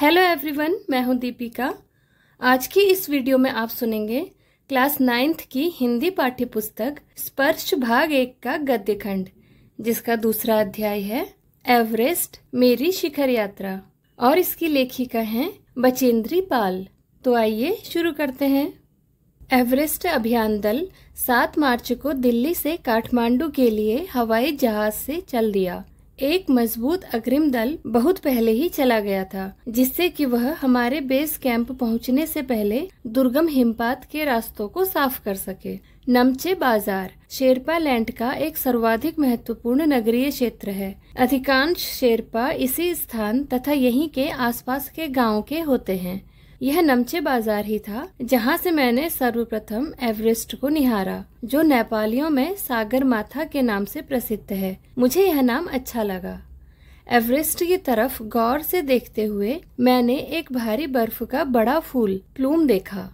hello everyone मैं हूं दीपिका आज की इस वीडियो में आप सुनेंगे क्लास नाइन्थ की हिंदी पाठ्य पुस्तक स्पर्श भाग एक का गद्य खंड जिसका दूसरा अध्याय है एवरेस्ट मेरी शिखर यात्रा और इसकी लेखिका है बचेंद्री पाल तो आइए शुरू करते हैं एवरेस्ट अभियान दल सात मार्च को दिल्ली से काठमांडू के लिए हवाई जहाज से चल दिया एक मजबूत अग्रिम दल बहुत पहले ही चला गया था जिससे कि वह हमारे बेस कैंप पहुंचने से पहले दुर्गम हिमपात के रास्तों को साफ कर सके नमचे बाजार शेरपा लैंड का एक सर्वाधिक महत्वपूर्ण नगरीय क्षेत्र है अधिकांश शेरपा इसी स्थान तथा यहीं के आसपास के गांव के होते हैं यह नमचे बाजार ही था जहाँ से मैंने सर्वप्रथम एवरेस्ट को निहारा जो नेपालियों में सागर माथा के नाम से प्रसिद्ध है मुझे यह नाम अच्छा लगा एवरेस्ट की तरफ गौर से देखते हुए मैंने एक भारी बर्फ का बड़ा फूल प्लूम देखा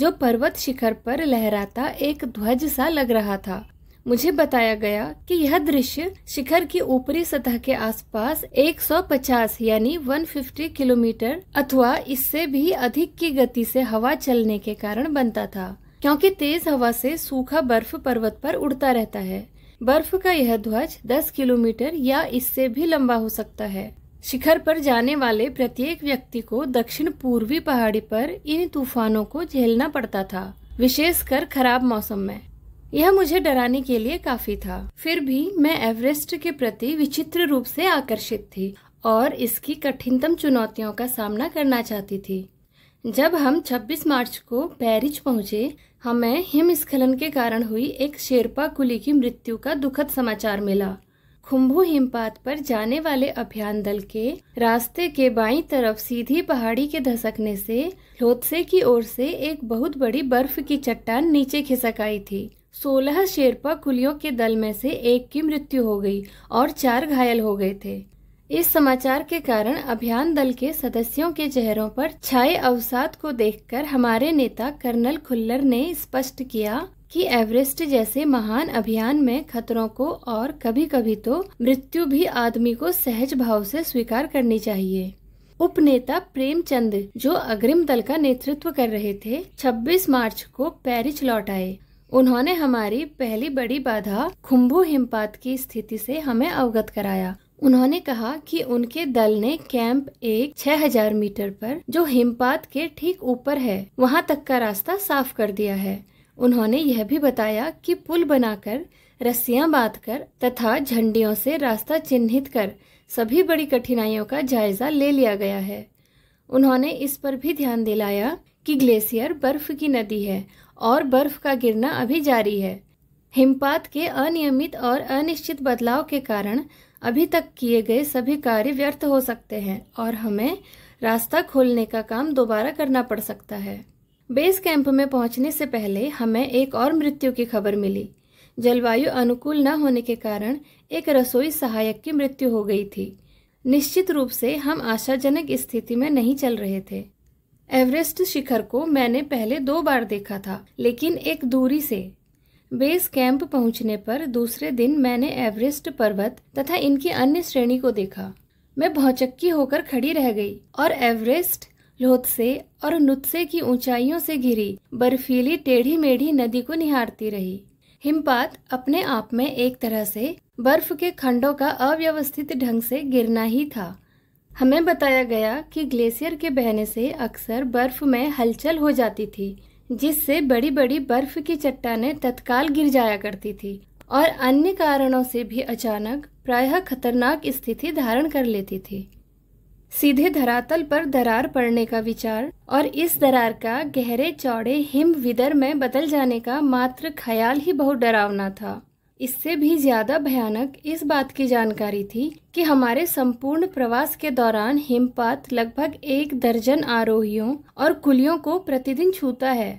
जो पर्वत शिखर पर लहराता एक ध्वज सा लग रहा था मुझे बताया गया कि यह दृश्य शिखर की ऊपरी सतह के आसपास 150 यानी 150 किलोमीटर अथवा इससे भी अधिक की गति से हवा चलने के कारण बनता था क्योंकि तेज हवा से सूखा बर्फ पर्वत पर उड़ता रहता है बर्फ का यह ध्वज 10 किलोमीटर या इससे भी लंबा हो सकता है शिखर पर जाने वाले प्रत्येक व्यक्ति को दक्षिण पूर्वी पहाड़ी पर इन तूफानों को झेलना पड़ता था विशेषकर खराब मौसम में यह मुझे डराने के लिए काफी था फिर भी मैं एवरेस्ट के प्रति विचित्र रूप से आकर्षित थी और इसकी कठिनतम चुनौतियों का सामना करना चाहती थी जब हम 26 मार्च को पेरिस पहुंचे हमें हिमस्खलन के कारण हुई एक शेरपा कुली की मृत्यु का दुखद समाचार मिला खुम्भू हिमपात पर जाने वाले अभियान दल के रास्ते के बाईं तरफ सीधी पहाड़ी के धसकने से लोथसे की ओर से एक बहुत बड़ी बर्फ की चट्टान नीचे खिसक आई थी सोलह शेरपा कुलियों के दल में से एक की मृत्यु हो गई और चार घायल हो गए थे इस समाचार के कारण अभियान दल के सदस्यों के चेहरों पर छाए अवसाद को देखकर हमारे नेता कर्नल खुल्लर ने स्पष्ट किया कि एवरेस्ट जैसे महान अभियान में खतरों को और कभी कभी तो मृत्यु भी आदमी को सहज भाव से स्वीकार करनी चाहिए उपनेता प्रेमचंद जो अग्रिम दल का नेतृत्व कर रहे थे 26 मार्च को पेरिस लौट आए उन्होंने हमारी पहली बड़ी बाधा खुम्बू हिमपात की स्थिति से हमें अवगत कराया उन्होंने कहा कि उनके दल ने कैंप एक 6000 मीटर पर जो हिमपात के ठीक ऊपर है वहां तक का रास्ता साफ कर दिया है उन्होंने यह भी बताया कि पुल बनाकर रस्सियां बांधकर तथा झंडियों से रास्ता चिन्हित कर सभी बड़ी कठिनाइयों का जायजा ले लिया गया है उन्होंने इस पर भी ध्यान दिलाया कि ग्लेशियर बर्फ की नदी है और बर्फ का गिरना अभी जारी है हिमपात के अनियमित और अनिश्चित बदलाव के कारण अभी तक किए गए सभी कार्य व्यर्थ हो सकते हैं और हमें रास्ता खोलने का काम दोबारा करना पड़ सकता है बेस कैंप में पहुंचने से पहले हमें एक और मृत्यु की खबर मिली जलवायु अनुकूल न होने के कारण एक रसोई सहायक की मृत्यु हो गई थी निश्चित रूप से हम आशाजनक स्थिति में नहीं चल रहे थे एवरेस्ट शिखर को मैंने पहले दो बार देखा था लेकिन एक दूरी से बेस कैंप पहुंचने पर दूसरे दिन मैंने एवरेस्ट पर्वत तथा इनकी अन्य श्रेणी को देखा मैं भौचक्की होकर खड़ी रह गई और एवरेस्ट लोथसे और नुत्से की ऊंचाइयों से घिरी बर्फीली टेढ़ी मेढ़ी नदी को निहारती रही हिमपात अपने आप में एक तरह से बर्फ के खंडों का अव्यवस्थित ढंग से गिरना ही था हमें बताया गया कि ग्लेशियर के बहने से अक्सर बर्फ में हलचल हो जाती थी जिससे बड़ी बड़ी बर्फ की ने तत्काल गिर जाया करती थी और अन्य कारणों से भी अचानक प्रायः खतरनाक स्थिति धारण कर लेती थी सीधे धरातल पर दरार पड़ने का विचार और इस दरार का गहरे चौड़े हिम विदर में बदल जाने का मात्र ख्याल ही बहुत डरावना था इससे भी ज़्यादा भयानक इस बात की जानकारी थी कि हमारे संपूर्ण प्रवास के दौरान हिमपात लगभग एक दर्जन आरोहियों और कुलियों को प्रतिदिन छूता है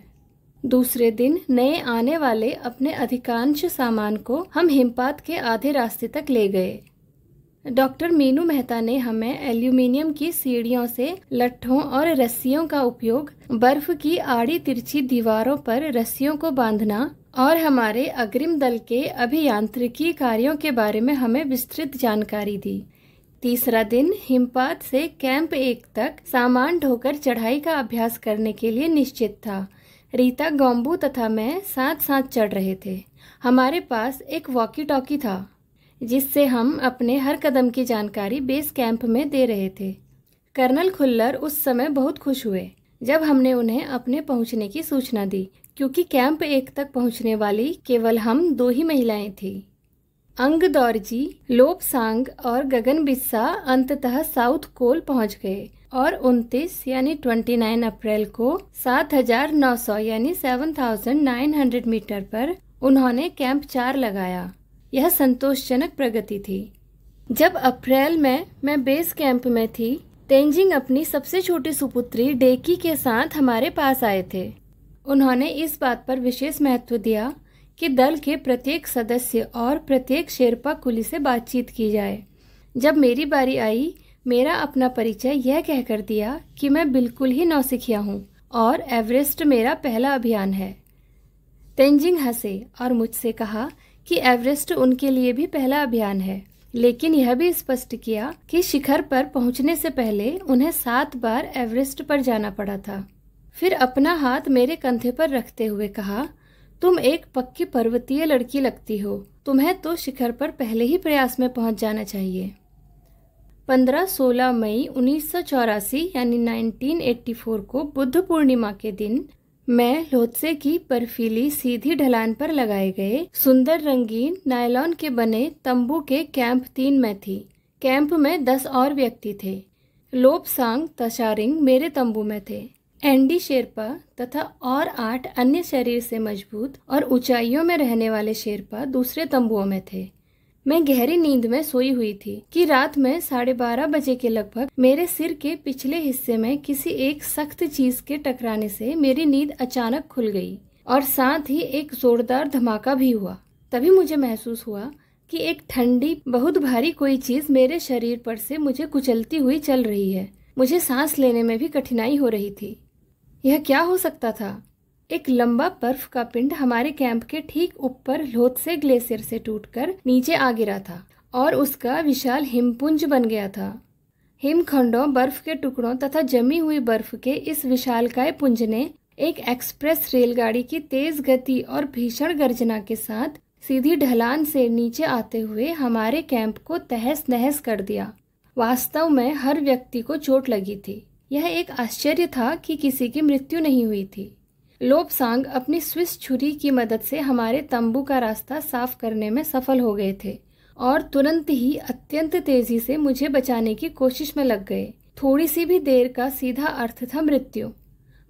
दूसरे दिन नए आने वाले अपने अधिकांश सामान को हम हिमपात के आधे रास्ते तक ले गए डॉक्टर मीनू मेहता ने हमें एल्यूमिनियम की सीढ़ियों से लट्ठों और रस्सियों का उपयोग बर्फ की आड़ी तिरछी दीवारों पर रस्सियों को बांधना और हमारे अग्रिम दल के अभियांत्रिकी कार्यों के बारे में हमें विस्तृत जानकारी दी तीसरा दिन हिमपात से कैंप एक तक सामान ढोकर चढ़ाई का अभ्यास करने के लिए निश्चित था रीता गोम्बू तथा मैं साथ साथ चढ़ रहे थे हमारे पास एक वॉकी टॉकी था जिससे हम अपने हर कदम की जानकारी बेस कैंप में दे रहे थे कर्नल खुल्लर उस समय बहुत खुश हुए जब हमने उन्हें अपने पहुंचने की सूचना दी क्योंकि कैंप एक तक पहुंचने वाली केवल हम दो ही महिलाएं थी अंग दौरजी सांग और गगन बिस्सा अंततः साउथ कोल पहुंच गए और 29 यानी 29 अप्रैल को 7,900 यानी 7,900 मीटर पर उन्होंने कैंप चार लगाया यह संतोषजनक प्रगति थी जब अप्रैल में मैं बेस कैंप में थी तेंजिंग अपनी सबसे छोटी सुपुत्री डेकी के साथ हमारे पास आए थे उन्होंने इस बात पर विशेष महत्व दिया कि दल के प्रत्येक सदस्य और प्रत्येक शेरपा कुली से बातचीत की जाए जब मेरी बारी आई मेरा अपना परिचय यह कहकर दिया कि मैं बिल्कुल ही नौसिखिया हूँ और एवरेस्ट मेरा पहला अभियान है तेंजिंग हंसे और मुझसे कहा कि एवरेस्ट उनके लिए भी पहला अभियान है लेकिन यह भी स्पष्ट किया कि शिखर पर पहुंचने से पहले उन्हें सात बार एवरेस्ट पर जाना पड़ा था फिर अपना हाथ मेरे कंधे पर रखते हुए कहा तुम एक पक्की पर्वतीय लड़की लगती हो तुम्हें तो शिखर पर पहले ही प्रयास में पहुंच जाना चाहिए 15-16 मई उन्नीस यानी 1984 को बुद्ध पूर्णिमा के दिन मैं लोथसे की बर्फीली सीधी ढलान पर लगाए गए सुंदर रंगीन नायलॉन के बने तंबू के कैंप तीन में थी कैंप में दस और व्यक्ति थे लोपसांग तशारिंग मेरे तंबू में थे एंडी शेरपा तथा और आठ अन्य शरीर से मजबूत और ऊंचाइयों में रहने वाले शेरपा दूसरे तंबुओं में थे मैं गहरी नींद में सोई हुई थी कि रात में साढ़े बारह बजे के लगभग मेरे सिर के पिछले हिस्से में किसी एक सख्त चीज के टकराने से मेरी नींद अचानक खुल गई और साथ ही एक जोरदार धमाका भी हुआ तभी मुझे महसूस हुआ कि एक ठंडी बहुत भारी कोई चीज मेरे शरीर पर से मुझे कुचलती हुई चल रही है मुझे सांस लेने में भी कठिनाई हो रही थी यह क्या हो सकता था एक लंबा बर्फ का पिंड हमारे कैंप के ठीक ऊपर से ग्लेशियर से टूटकर नीचे आ गिरा था और उसका विशाल हिमपुंज बन गया था हिमखंडों बर्फ के टुकड़ों तथा जमी हुई बर्फ के इस विशालकाय पुंज ने एक एक्सप्रेस रेलगाड़ी की तेज गति और भीषण गर्जना के साथ सीधी ढलान से नीचे आते हुए हमारे कैंप को तहस नहस कर दिया वास्तव में हर व्यक्ति को चोट लगी थी यह एक आश्चर्य था कि किसी की मृत्यु नहीं हुई थी लोपसांग अपनी स्विस छुरी की मदद से हमारे तंबू का रास्ता साफ करने में सफल हो गए थे और तुरंत ही अत्यंत तेजी से मुझे बचाने की कोशिश में लग गए थोड़ी सी भी देर का सीधा अर्थ था मृत्यु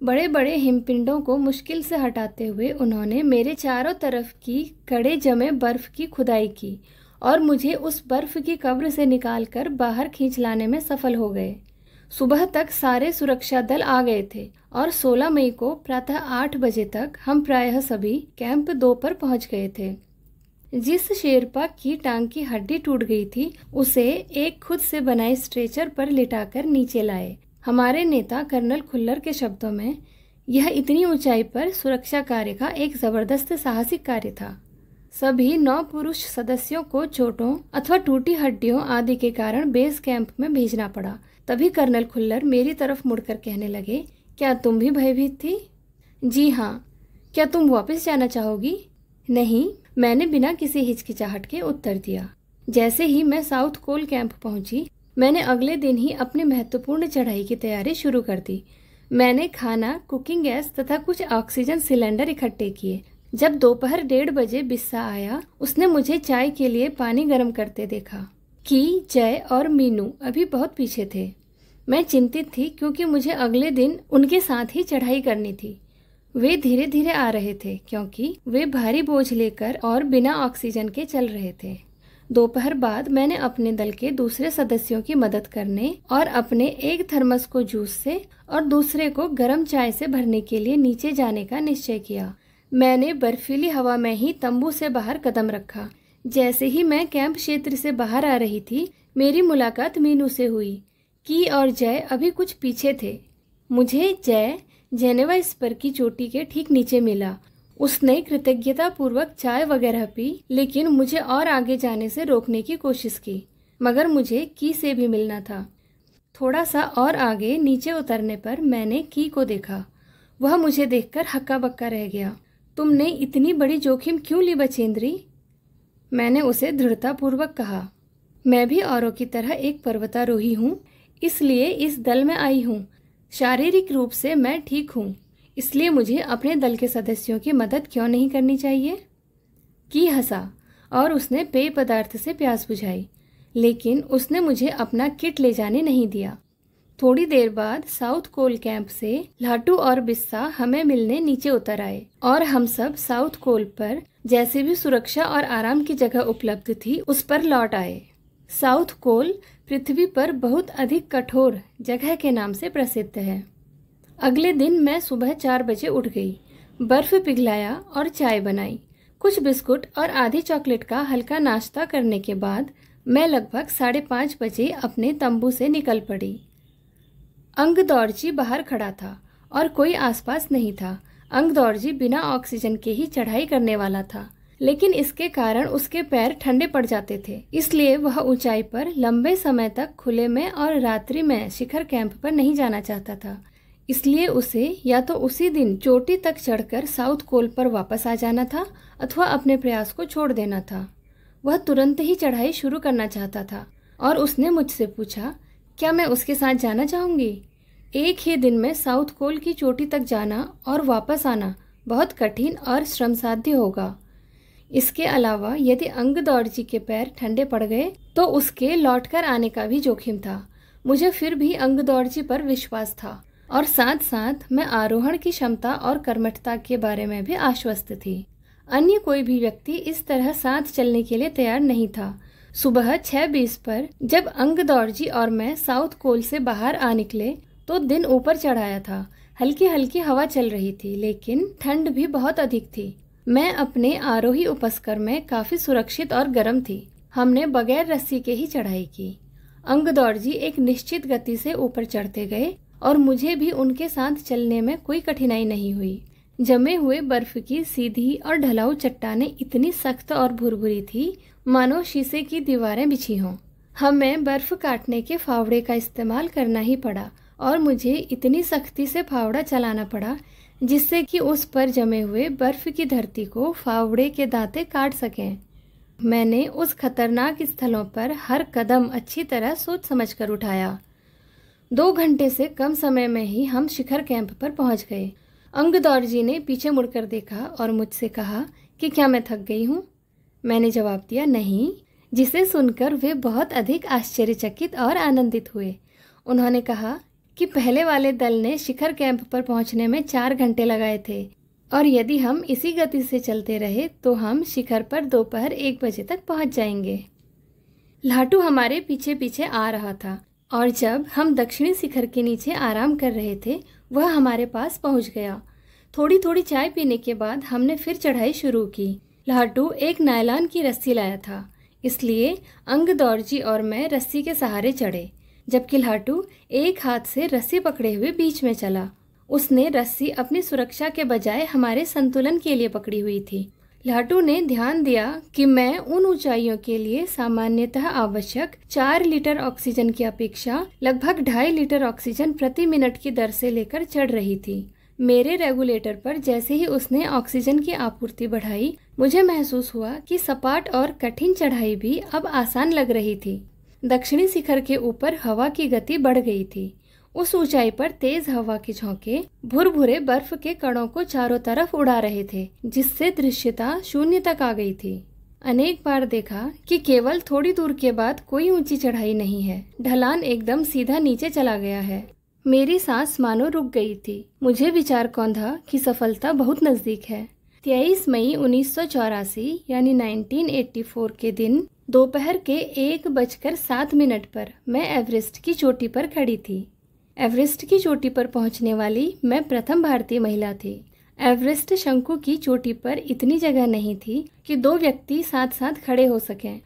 बड़े बड़े हिमपिंडों को मुश्किल से हटाते हुए उन्होंने मेरे चारों तरफ की कड़े जमे बर्फ की खुदाई की और मुझे उस बर्फ की कब्र से निकालकर बाहर खींच लाने में सफल हो गए सुबह तक सारे सुरक्षा दल आ गए थे और 16 मई को प्रातः आठ बजे तक हम प्रायः सभी कैंप दो पर पहुंच गए थे जिस शेरपा की टांग की हड्डी टूट गई थी उसे एक खुद से बनाए स्ट्रेचर पर लिटाकर नीचे लाए हमारे नेता कर्नल खुल्लर के शब्दों में यह इतनी ऊंचाई पर सुरक्षा कार्य का एक जबरदस्त साहसिक कार्य था सभी नौ पुरुष सदस्यों को चोटों अथवा टूटी हड्डियों आदि के कारण बेस कैंप में भेजना पड़ा तभी कर्नल खुल्लर मेरी तरफ मुड़कर कहने लगे क्या तुम भी भयभीत थी जी हाँ क्या तुम वापस जाना चाहोगी नहीं मैंने बिना किसी हिचकिचाहट के उत्तर दिया जैसे ही मैं साउथ कोल कैंप पहुंची मैंने अगले दिन ही अपनी महत्वपूर्ण चढ़ाई की तैयारी शुरू कर दी मैंने खाना कुकिंग गैस तथा कुछ ऑक्सीजन सिलेंडर इकट्ठे किए जब दोपहर डेढ़ बजे बिस्सा आया उसने मुझे चाय के लिए पानी गर्म करते देखा की जय और मीनू अभी बहुत पीछे थे मैं चिंतित थी क्योंकि मुझे अगले दिन उनके साथ ही चढ़ाई करनी थी वे धीरे धीरे आ रहे थे क्योंकि वे भारी बोझ लेकर और बिना ऑक्सीजन के चल रहे थे दोपहर बाद मैंने अपने दल के दूसरे सदस्यों की मदद करने और अपने एक थर्मस को जूस से और दूसरे को गर्म चाय से भरने के लिए नीचे जाने का निश्चय किया मैंने बर्फीली हवा में ही तंबू से बाहर कदम रखा जैसे ही मैं कैंप क्षेत्र से बाहर आ रही थी मेरी मुलाकात मीनू से हुई की और जय अभी कुछ पीछे थे मुझे जय जेनेवा स्पर की चोटी के ठीक नीचे मिला उसने कृतज्ञता पूर्वक चाय वगैरह पी लेकिन मुझे और आगे जाने से रोकने की कोशिश की मगर मुझे की से भी मिलना था थोड़ा सा और आगे नीचे उतरने पर मैंने की को देखा वह मुझे देखकर हक्का बक्का रह गया तुमने इतनी बड़ी जोखिम क्यों ली बचेंद्री मैंने उसे दृढ़तापूर्वक कहा मैं भी औरों की तरह एक पर्वतारोही हूँ इसलिए इस दल में आई हूँ शारीरिक रूप से मैं ठीक हूँ इसलिए मुझे अपने दल के सदस्यों की मदद क्यों नहीं करनी चाहिए की हंसा और उसने पेय पदार्थ से प्यास बुझाई लेकिन उसने मुझे अपना किट ले जाने नहीं दिया थोड़ी देर बाद साउथ कोल कैंप से लाटू और बिस्सा हमें मिलने नीचे उतर आए और हम सब साउथ कोल पर जैसे भी सुरक्षा और आराम की जगह उपलब्ध थी उस पर लौट आए साउथ कोल पृथ्वी पर बहुत अधिक कठोर जगह के नाम से प्रसिद्ध है अगले दिन मैं सुबह चार बजे उठ गई बर्फ पिघलाया और चाय बनाई कुछ बिस्कुट और आधी चॉकलेट का हल्का नाश्ता करने के बाद मैं लगभग साढ़े पाँच बजे अपने तंबू से निकल पड़ी अंग दौड़जी बाहर खड़ा था और कोई आसपास नहीं था अंग दौरजी बिना ऑक्सीजन के ही चढ़ाई करने वाला था लेकिन इसके कारण उसके पैर ठंडे पड़ जाते थे इसलिए वह ऊंचाई पर लंबे समय तक खुले में और रात्रि में शिखर कैंप पर नहीं जाना चाहता था इसलिए उसे या तो उसी दिन चोटी तक चढ़कर साउथ कोल पर वापस आ जाना था अथवा अपने प्रयास को छोड़ देना था वह तुरंत ही चढ़ाई शुरू करना चाहता था और उसने मुझसे पूछा क्या मैं उसके साथ जाना चाहूँगी एक ही दिन में साउथ कोल की चोटी तक जाना और वापस आना बहुत कठिन और श्रमसाध्य होगा इसके अलावा यदि अंग जी के पैर ठंडे पड़ गए तो उसके लौट कर आने का भी जोखिम था मुझे फिर भी अंग जी पर विश्वास था और साथ साथ मैं आरोहण की क्षमता और कर्मठता के बारे में भी आश्वस्त थी अन्य कोई भी व्यक्ति इस तरह साथ चलने के लिए तैयार नहीं था सुबह छह बीस पर जब अंग जी और मैं साउथ कोल से बाहर आ निकले तो दिन ऊपर चढ़ाया था हल्की हल्की हवा चल रही थी लेकिन ठंड भी बहुत अधिक थी मैं अपने आरोही उपस्कर में काफ़ी सुरक्षित और गर्म थी हमने बगैर रस्सी के ही चढ़ाई की अंगदौर जी एक निश्चित गति से ऊपर चढ़ते गए और मुझे भी उनके साथ चलने में कोई कठिनाई नहीं हुई जमे हुए बर्फ की सीधी और ढलाऊ चट्टाने इतनी सख्त और भुरभुरी थी मानो शीशे की दीवारें बिछी हों हमें बर्फ काटने के फावड़े का इस्तेमाल करना ही पड़ा और मुझे इतनी सख्ती से फावड़ा चलाना पड़ा जिससे कि उस पर जमे हुए बर्फ़ की धरती को फावड़े के दांते काट सकें मैंने उस खतरनाक स्थलों पर हर कदम अच्छी तरह सोच समझ कर उठाया दो घंटे से कम समय में ही हम शिखर कैंप पर पहुंच गए अंगदौर जी ने पीछे मुड़कर देखा और मुझसे कहा कि क्या मैं थक गई हूँ मैंने जवाब दिया नहीं जिसे सुनकर वे बहुत अधिक आश्चर्यचकित और आनंदित हुए उन्होंने कहा कि पहले वाले दल ने शिखर कैंप पर पहुंचने में चार घंटे लगाए थे और यदि हम इसी गति से चलते रहे तो हम शिखर पर दोपहर एक बजे तक पहुंच जाएंगे लाटू हमारे पीछे पीछे आ रहा था और जब हम दक्षिणी शिखर के नीचे आराम कर रहे थे वह हमारे पास पहुंच गया थोड़ी थोड़ी चाय पीने के बाद हमने फिर चढ़ाई शुरू की लाटू एक नायलान की रस्सी लाया था इसलिए अंग दौरजी और मैं रस्सी के सहारे चढ़े जबकि लाटू एक हाथ से रस्सी पकड़े हुए बीच में चला उसने रस्सी अपनी सुरक्षा के बजाय हमारे संतुलन के लिए पकड़ी हुई थी लाटू ने ध्यान दिया कि मैं उन ऊंचाइयों के लिए सामान्यतः आवश्यक चार लीटर ऑक्सीजन की अपेक्षा लगभग ढाई लीटर ऑक्सीजन प्रति मिनट की दर से लेकर चढ़ रही थी मेरे रेगुलेटर पर जैसे ही उसने ऑक्सीजन की आपूर्ति बढ़ाई मुझे महसूस हुआ कि सपाट और कठिन चढ़ाई भी अब आसान लग रही थी दक्षिणी शिखर के ऊपर हवा की गति बढ़ गई थी उस ऊंचाई पर तेज हवा की झोंके भुरभुरे बर्फ के कणों को चारों तरफ उड़ा रहे थे जिससे दृश्यता शून्य तक आ गई थी अनेक बार देखा कि केवल थोड़ी दूर के बाद कोई ऊंची चढ़ाई नहीं है ढलान एकदम सीधा नीचे चला गया है मेरी सांस मानो रुक गई थी मुझे विचार कौंधा कि सफलता बहुत नजदीक है तेईस मई उन्नीस यानी 1984 के दिन दोपहर के एक बजकर सात मिनट पर मैं एवरेस्ट की चोटी पर खड़ी थी एवरेस्ट की चोटी पर पहुंचने वाली मैं प्रथम भारतीय महिला थी एवरेस्ट शंकु की चोटी पर इतनी जगह नहीं थी कि दो व्यक्ति साथ साथ खड़े हो सकें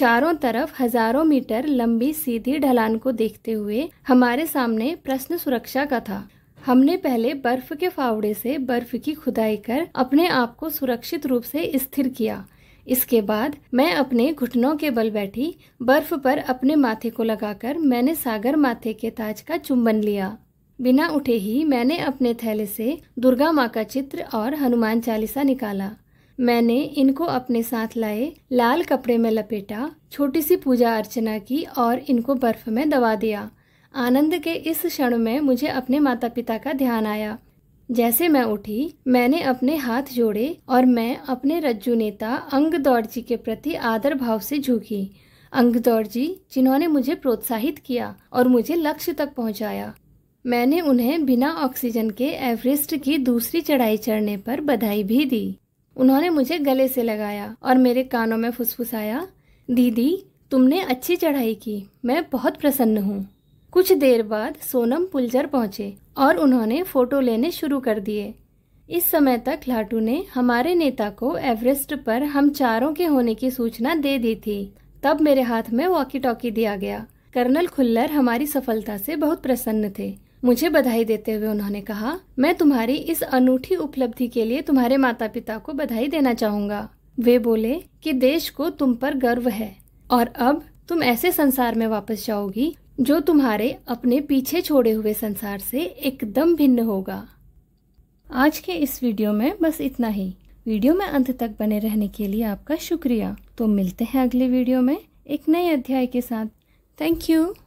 चारों तरफ हजारों मीटर लंबी सीधी ढलान को देखते हुए हमारे सामने प्रश्न सुरक्षा का था हमने पहले बर्फ के फावड़े से बर्फ की खुदाई कर अपने आप को सुरक्षित रूप से स्थिर किया इसके बाद मैं अपने घुटनों के बल बैठी बर्फ पर अपने माथे को लगाकर मैंने सागर माथे के ताज का चुंबन लिया बिना उठे ही मैंने अपने थैले से दुर्गा माँ का चित्र और हनुमान चालीसा निकाला मैंने इनको अपने साथ लाए लाल कपड़े में लपेटा छोटी सी पूजा अर्चना की और इनको बर्फ में दबा दिया आनंद के इस क्षण में मुझे अपने माता पिता का ध्यान आया जैसे मैं उठी मैंने अपने हाथ जोड़े और मैं अपने रज्जू नेता अंगदौड़ जी के प्रति आदर भाव से झुकी अंगदौड़ जी जिन्होंने मुझे प्रोत्साहित किया और मुझे लक्ष्य तक पहुंचाया मैंने उन्हें बिना ऑक्सीजन के एवरेस्ट की दूसरी चढ़ाई चढ़ने पर बधाई भी दी उन्होंने मुझे गले से लगाया और मेरे कानों में फुसफुसाया दीदी तुमने अच्छी चढ़ाई की मैं बहुत प्रसन्न हूँ कुछ देर बाद सोनम पुलजर पहुंचे और उन्होंने फोटो लेने शुरू कर दिए इस समय तक लाटू ने हमारे नेता को एवरेस्ट पर हम चारों के होने की सूचना दे दी थी तब मेरे हाथ में वॉकी टॉकी दिया गया कर्नल खुल्लर हमारी सफलता से बहुत प्रसन्न थे मुझे बधाई देते हुए उन्होंने कहा मैं तुम्हारी इस अनूठी उपलब्धि के लिए तुम्हारे माता पिता को बधाई देना चाहूंगा वे बोले कि देश को तुम पर गर्व है और अब तुम ऐसे संसार में वापस जाओगी जो तुम्हारे अपने पीछे छोड़े हुए संसार से एकदम भिन्न होगा आज के इस वीडियो में बस इतना ही वीडियो में अंत तक बने रहने के लिए आपका शुक्रिया तो मिलते हैं अगले वीडियो में एक नए अध्याय के साथ थैंक यू